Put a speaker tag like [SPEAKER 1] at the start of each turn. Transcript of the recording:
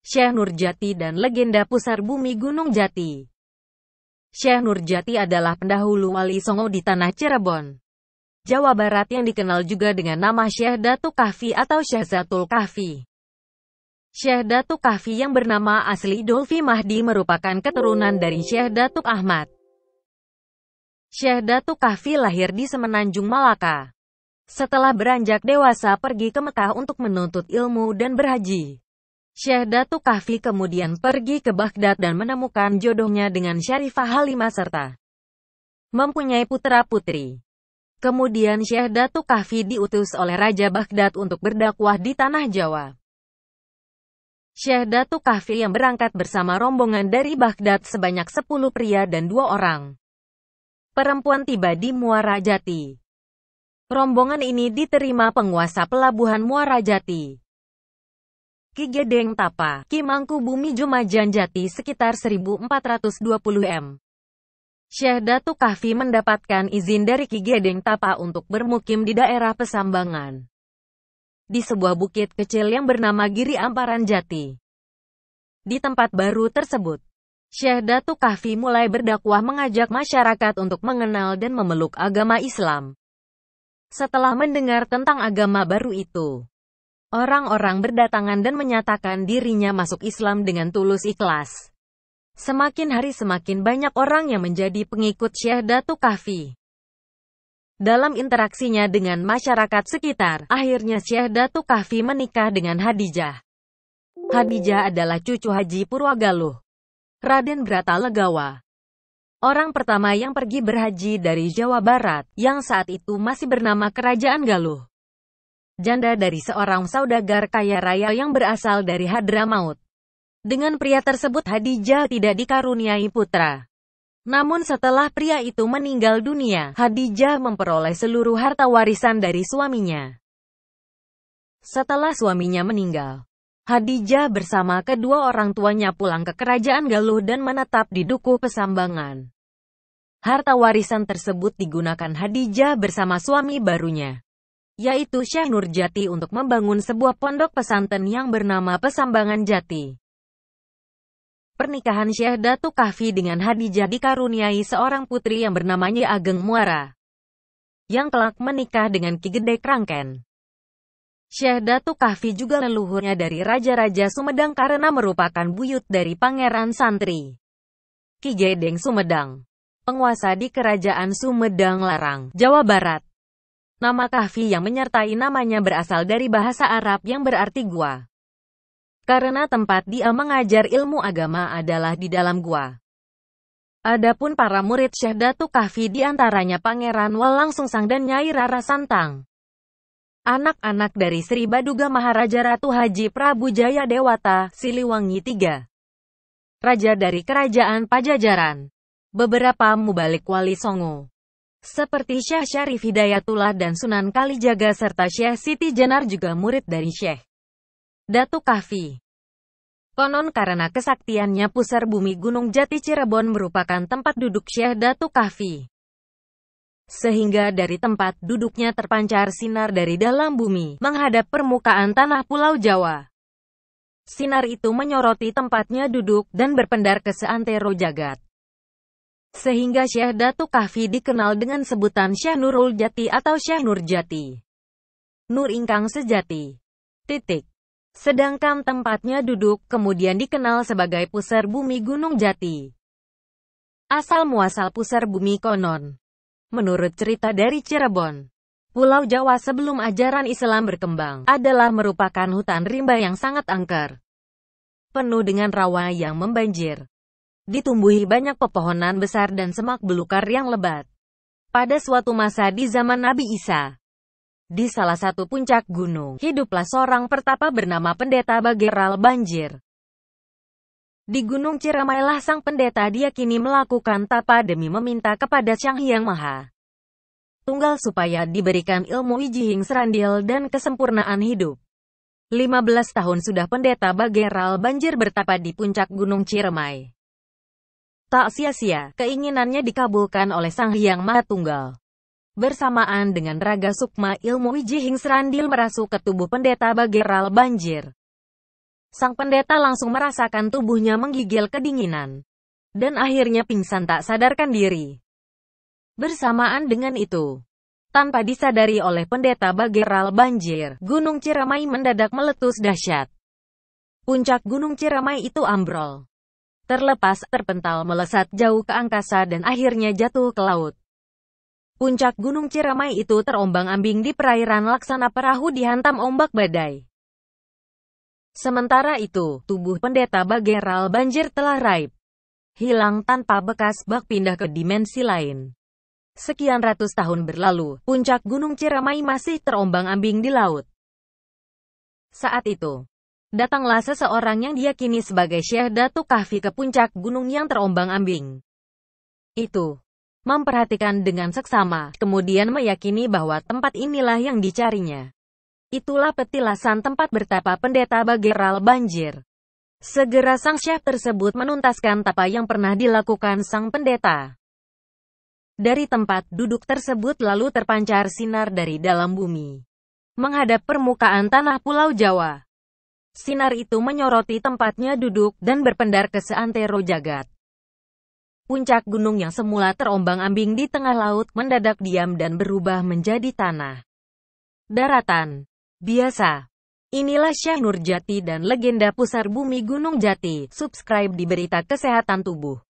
[SPEAKER 1] Syekh Nurjati dan legenda pusar bumi Gunung Jati. Syekh Nurjati adalah pendahulu wali Songo di tanah Cirebon. Jawa Barat yang dikenal juga dengan nama Syekh Datu Kahfi atau Syekh Zatul Kahfi. Syekh Datu Kahfi yang bernama asli Dolfi Mahdi merupakan keturunan dari Syekh Datuk Ahmad. Syekh Datu Kahfi lahir di Semenanjung Malaka. Setelah beranjak dewasa pergi ke Mekah untuk menuntut ilmu dan berhaji. Syahdatu Kahfi kemudian pergi ke Baghdad dan menemukan jodohnya dengan Syarifah Halimah serta mempunyai putra-putri. Kemudian Syekh Datu Kahfi diutus oleh Raja Baghdad untuk berdakwah di Tanah Jawa. Syekh Datu Kahfi yang berangkat bersama rombongan dari Baghdad sebanyak 10 pria dan dua orang. Perempuan tiba di Muara Jati. Rombongan ini diterima penguasa pelabuhan Muara Jati. Ki Gedeng Tapa, Ki Mangku Bumi Jati sekitar 1420 m. Syekh Datuk Kahfi mendapatkan izin dari Ki Gedeng Tapa untuk bermukim di daerah Pesambangan. Di sebuah bukit kecil yang bernama Giri Amparan Jati. Di tempat baru tersebut, Syekh Datuk Kahfi mulai berdakwah mengajak masyarakat untuk mengenal dan memeluk agama Islam. Setelah mendengar tentang agama baru itu, Orang-orang berdatangan dan menyatakan dirinya masuk Islam dengan tulus ikhlas. Semakin hari semakin banyak orang yang menjadi pengikut Syekh Datuk Kahfi. Dalam interaksinya dengan masyarakat sekitar, akhirnya Syekh Datuk Kahfi menikah dengan Hadijah. Hadijah adalah cucu Haji Purwagaluh. Raden Brata Legawa. Orang pertama yang pergi berhaji dari Jawa Barat, yang saat itu masih bernama Kerajaan Galuh janda dari seorang saudagar kaya raya yang berasal dari Hadramaut. Dengan pria tersebut Hadijah tidak dikaruniai putra. Namun setelah pria itu meninggal dunia, Hadijah memperoleh seluruh harta warisan dari suaminya. Setelah suaminya meninggal, Hadijah bersama kedua orang tuanya pulang ke kerajaan Galuh dan menetap di Dukuh Pesambangan. Harta warisan tersebut digunakan Hadijah bersama suami barunya yaitu Syekh Nurjati untuk membangun sebuah pondok pesantren yang bernama Pesambangan Jati. Pernikahan Syekh Datu Kahfi dengan Hadijah dikaruniai seorang putri yang bernamanya Ageng Muara, yang kelak menikah dengan Ki Gede Krangken. Syekh Datu Kahfi juga leluhurnya dari Raja-Raja Sumedang karena merupakan buyut dari Pangeran Santri. Ki Gedeng Sumedang, penguasa di Kerajaan Sumedang Larang, Jawa Barat. Nama kahfi yang menyertai namanya berasal dari bahasa Arab yang berarti gua. Karena tempat dia mengajar ilmu agama adalah di dalam gua. Adapun para murid Syekh Datu Kahfi diantaranya Pangeran Walang Sungsang dan Nyai Rara Santang. Anak-anak dari Sri Baduga Maharaja Ratu Haji Prabu Jaya Dewata, Siliwangi III. Raja dari Kerajaan Pajajaran. Beberapa mubalik wali Songo. Seperti Syekh Syarif Hidayatullah dan Sunan Kalijaga serta Syekh Siti Jenar juga murid dari Syekh Datuk Kahfi. Konon karena kesaktiannya pusar bumi Gunung Jati Cirebon merupakan tempat duduk Syekh Datuk Kahfi. Sehingga dari tempat duduknya terpancar sinar dari dalam bumi, menghadap permukaan tanah Pulau Jawa. Sinar itu menyoroti tempatnya duduk dan berpendar ke seantero jagat. Sehingga Syekh Datuk Kahfi dikenal dengan sebutan Syekh Nurul Jati atau Syekh Nur Jati. Nur ingkang sejati. Titik. Sedangkan tempatnya duduk kemudian dikenal sebagai pusar bumi Gunung Jati. Asal muasal pusar bumi konon. Menurut cerita dari Cirebon, Pulau Jawa sebelum ajaran Islam berkembang adalah merupakan hutan rimba yang sangat angker. Penuh dengan rawa yang membanjir ditumbuhi banyak pepohonan besar dan semak belukar yang lebat. Pada suatu masa di zaman Nabi Isa, di salah satu puncak gunung, hiduplah seorang pertapa bernama Pendeta Bageral Banjir. Di Gunung Ciremailah sang pendeta diyakini melakukan tapa demi meminta kepada Sang Hyang Maha Tunggal supaya diberikan ilmu ijihing serandil dan kesempurnaan hidup. 15 tahun sudah pendeta Bageral Banjir bertapa di puncak Gunung Ciremai. Tak sia-sia, keinginannya dikabulkan oleh Sang Hyang Maha Tunggal. Bersamaan dengan raga sukma ilmu Wijihing Serandil merasuk ke tubuh pendeta Bageral Banjir. Sang pendeta langsung merasakan tubuhnya menggigil kedinginan. Dan akhirnya pingsan tak sadarkan diri. Bersamaan dengan itu, tanpa disadari oleh pendeta Bageral Banjir, Gunung Ciremai mendadak meletus dahsyat. Puncak Gunung Ciremai itu ambrol terlepas, terpental melesat jauh ke angkasa dan akhirnya jatuh ke laut. Puncak Gunung Ciremai itu terombang-ambing di perairan laksana perahu dihantam ombak badai. Sementara itu, tubuh pendeta Bageral banjir telah raib. Hilang tanpa bekas bak pindah ke dimensi lain. Sekian ratus tahun berlalu, puncak Gunung Ciremai masih terombang-ambing di laut. Saat itu, Datanglah seseorang yang diyakini sebagai Syekh datuk Kahfi ke puncak gunung yang terombang-ambing. Itu memperhatikan dengan seksama, kemudian meyakini bahwa tempat inilah yang dicarinya. Itulah petilasan tempat bertapa pendeta Bageral Banjir. Segera sang syekh tersebut menuntaskan tapa yang pernah dilakukan sang pendeta. Dari tempat duduk tersebut lalu terpancar sinar dari dalam bumi. Menghadap permukaan tanah Pulau Jawa. Sinar itu menyoroti tempatnya duduk dan berpendar ke seantero jagat. Puncak gunung yang semula terombang-ambing di tengah laut mendadak diam dan berubah menjadi tanah. Daratan. Biasa. Inilah Syekh Jati dan legenda pusar bumi Gunung Jati. Subscribe di Berita Kesehatan Tubuh.